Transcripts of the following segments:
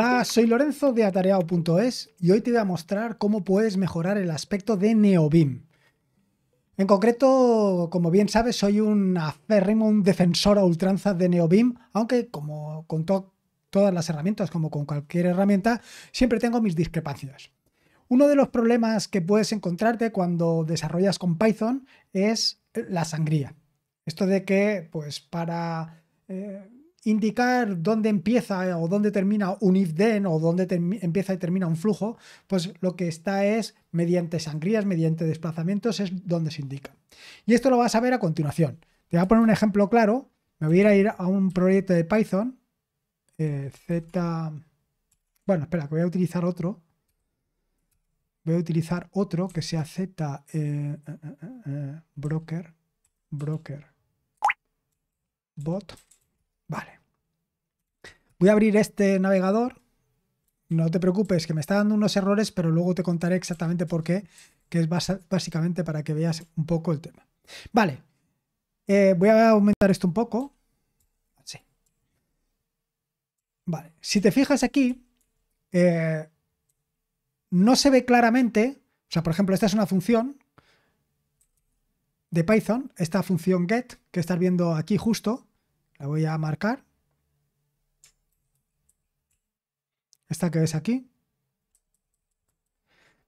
Hola, soy Lorenzo de atareado.es y hoy te voy a mostrar cómo puedes mejorar el aspecto de Neobim. En concreto, como bien sabes, soy un aférrimo, un defensor a ultranza de Neobim, aunque como con todas las herramientas, como con cualquier herramienta, siempre tengo mis discrepancias. Uno de los problemas que puedes encontrarte cuando desarrollas con Python es la sangría. Esto de que, pues, para eh, indicar dónde empieza eh, o dónde termina un if then o dónde empieza y termina un flujo, pues lo que está es mediante sangrías, mediante desplazamientos, es donde se indica. Y esto lo vas a ver a continuación. Te voy a poner un ejemplo claro. Me voy a ir a un proyecto de Python. Eh, Z. Bueno, espera, que voy a utilizar otro. Voy a utilizar otro que sea Z eh, broker. Broker. Bot. Vale. Voy a abrir este navegador. No te preocupes, que me está dando unos errores, pero luego te contaré exactamente por qué, que es básicamente para que veas un poco el tema. Vale. Eh, voy a aumentar esto un poco. Vale. Si te fijas aquí, eh, no se ve claramente. O sea, por ejemplo, esta es una función de Python, esta función get que estás viendo aquí justo, la voy a marcar. Esta que ves aquí.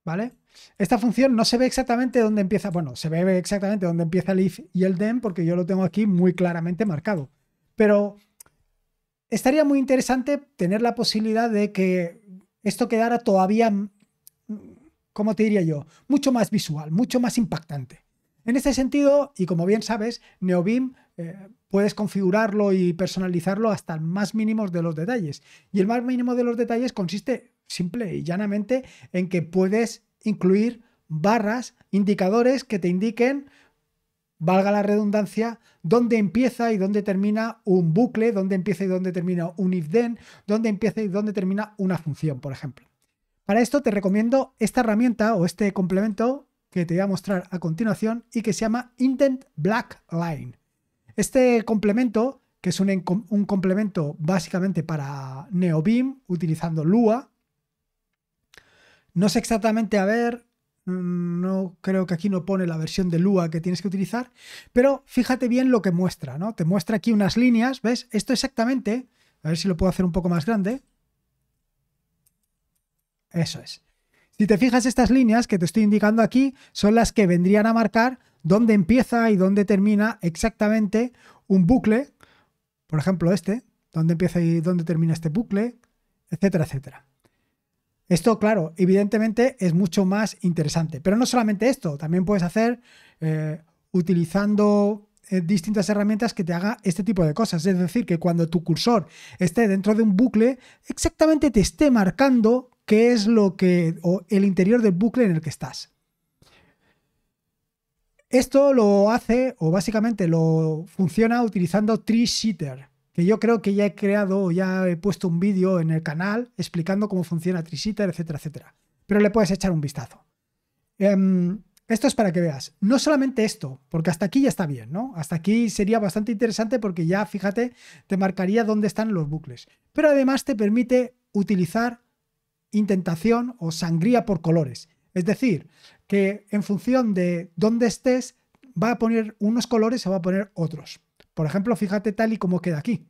¿Vale? Esta función no se ve exactamente dónde empieza, bueno, se ve exactamente dónde empieza el if y el den porque yo lo tengo aquí muy claramente marcado. Pero estaría muy interesante tener la posibilidad de que esto quedara todavía, mm, ¿cómo te diría yo? Mucho más visual, mucho más impactante. En este sentido, y como bien sabes, neobim puedes configurarlo y personalizarlo hasta el más mínimo de los detalles. Y el más mínimo de los detalles consiste simple y llanamente en que puedes incluir barras, indicadores que te indiquen, valga la redundancia, dónde empieza y dónde termina un bucle, dónde empieza y dónde termina un if-then, dónde empieza y dónde termina una función, por ejemplo. Para esto te recomiendo esta herramienta o este complemento que te voy a mostrar a continuación y que se llama Intent Black Line. Este complemento, que es un, complemento básicamente para NeoBeam, utilizando Lua, no sé exactamente, a ver, mm, no creo que aquí no pone la versión de Lua que tienes que utilizar, pero fíjate bien lo que muestra, ¿no? Te muestra aquí unas líneas, ¿ves? Esto exactamente, a ver si lo puedo hacer un poco más grande. Eso es. Si te fijas, estas líneas que te estoy indicando aquí son las que vendrían a marcar dónde empieza y dónde termina exactamente un bucle, por ejemplo este, dónde empieza y dónde termina este bucle, etcétera, etcétera. Esto, claro, evidentemente es mucho más interesante, pero no solamente esto, también puedes hacer eh, utilizando eh, distintas herramientas que te haga este tipo de cosas. Es decir, que cuando tu cursor esté dentro de un bucle, exactamente te esté marcando qué es lo que, o el interior del bucle en el que estás. Esto lo hace, o básicamente lo funciona utilizando Tree que yo creo que ya he creado, o ya he puesto un vídeo en el canal explicando cómo funciona Tree etcétera, etcétera. Pero le puedes echar un vistazo. Em, esto es para que veas. No solamente esto, porque hasta aquí ya está bien, ¿no? Hasta aquí sería bastante interesante porque ya, fíjate, te marcaría dónde están los bucles. Pero además te permite utilizar intentación o sangría por colores. Es decir, que en función de dónde estés va a poner unos colores o va a poner otros. Por ejemplo, fíjate tal y como queda aquí.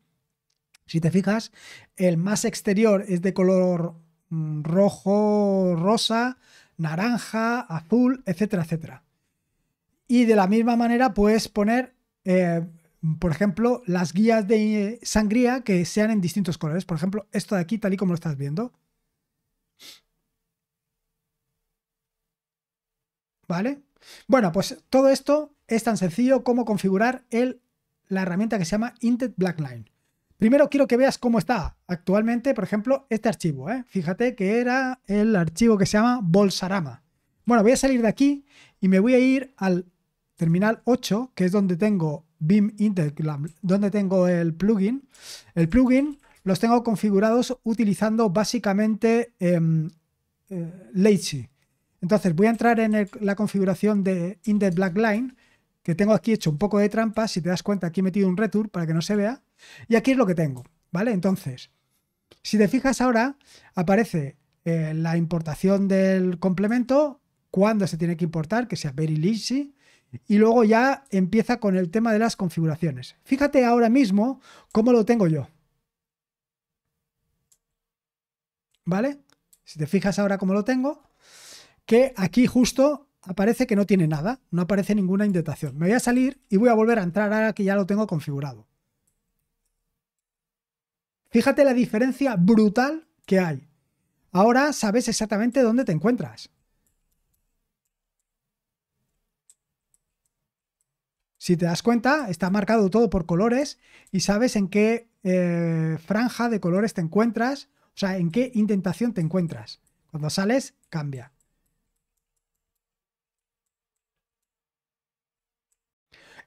Si te fijas, el más exterior es de color mm, rojo, rosa, naranja, azul, etcétera, etcétera. Y de la misma manera puedes poner, eh, por ejemplo, las guías de sangría que sean en distintos colores. Por ejemplo, esto de aquí, tal y como lo estás viendo. ¿vale? Bueno, pues todo esto es tan sencillo como configurar la herramienta que se llama Intel Blackline. Primero quiero que veas cómo está actualmente, por ejemplo, este archivo. ¿eh? Fíjate que era el archivo que se llama Bolsarama. Bueno, voy a salir de aquí y me voy a ir al terminal 8, que es donde tengo BIM donde tengo el plugin. El plugin los tengo configurados utilizando básicamente em, eh, Lazy. Entonces voy a entrar en la configuración de Index Black Line, que tengo aquí hecho un poco de trampa, si te das cuenta aquí he metido un retour para que no se vea, y aquí es lo que tengo, ¿vale? Entonces, si te fijas ahora, aparece eh, la importación del complemento, cuándo se tiene que importar, que sea very easy, y luego ya empieza con el tema de las configuraciones. Fíjate ahora mismo cómo lo tengo yo. ¿Vale? Si te fijas ahora cómo lo tengo, que aquí justo aparece que no tiene nada, no aparece ninguna indentación. Me voy a salir y voy a volver a entrar ahora que ya lo tengo configurado. Fíjate la diferencia brutal que hay. Ahora sabes exactamente dónde te encuentras. Si te das cuenta, está marcado todo por colores y sabes en qué eh, franja de colores te encuentras, o sea, en qué indentación te encuentras. Cuando sales, cambia.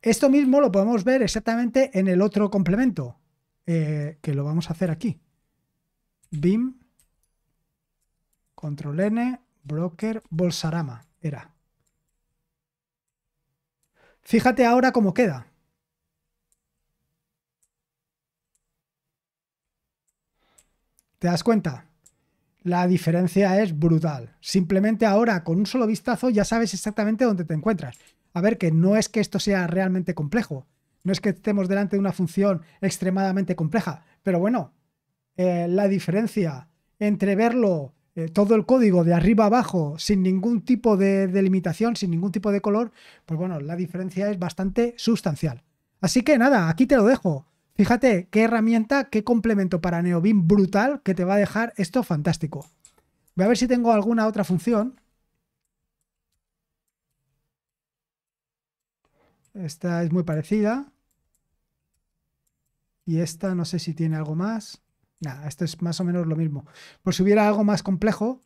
Esto mismo lo podemos ver exactamente en el otro complemento, eh, que lo vamos a hacer aquí. BIM, control N, broker, bolsarama, era. Fíjate ahora cómo queda. ¿Te das cuenta? La diferencia es brutal. Simplemente ahora, con un solo vistazo, ya sabes exactamente dónde te encuentras a ver que no es que esto sea realmente complejo, no es que estemos delante de una función extremadamente compleja, pero bueno, eh, la diferencia entre verlo eh, todo el código de arriba abajo sin ningún tipo de delimitación, sin ningún tipo de color, pues bueno, la diferencia es bastante sustancial. Así que nada, aquí te lo dejo. Fíjate qué herramienta, qué complemento para NeoBeam brutal que te va a dejar esto fantástico. Voy a ver si tengo alguna otra función Esta es muy parecida. Y esta no sé si tiene algo más. Nada, esto es más o menos lo mismo. Por si hubiera algo más complejo.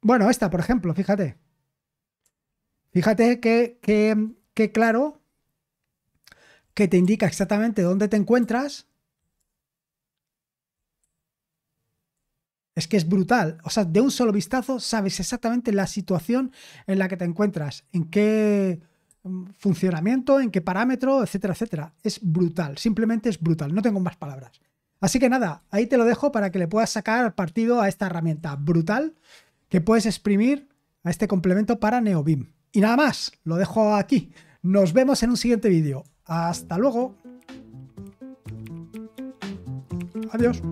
Bueno, esta, por ejemplo, fíjate. Fíjate que, claro que te indica exactamente dónde te encuentras. Es que es brutal. O sea, de un solo vistazo sabes exactamente la situación en la que te encuentras, en qué Mm, funcionamiento, en qué parámetro, etcétera, etcétera. Es brutal, simplemente es brutal, no tengo más palabras. Así que nada, ahí te lo dejo para que le puedas sacar partido a esta herramienta brutal que puedes exprimir a este complemento para NeoBIM. Y nada más, lo dejo aquí. Nos vemos en un siguiente vídeo. Hasta luego. Adiós.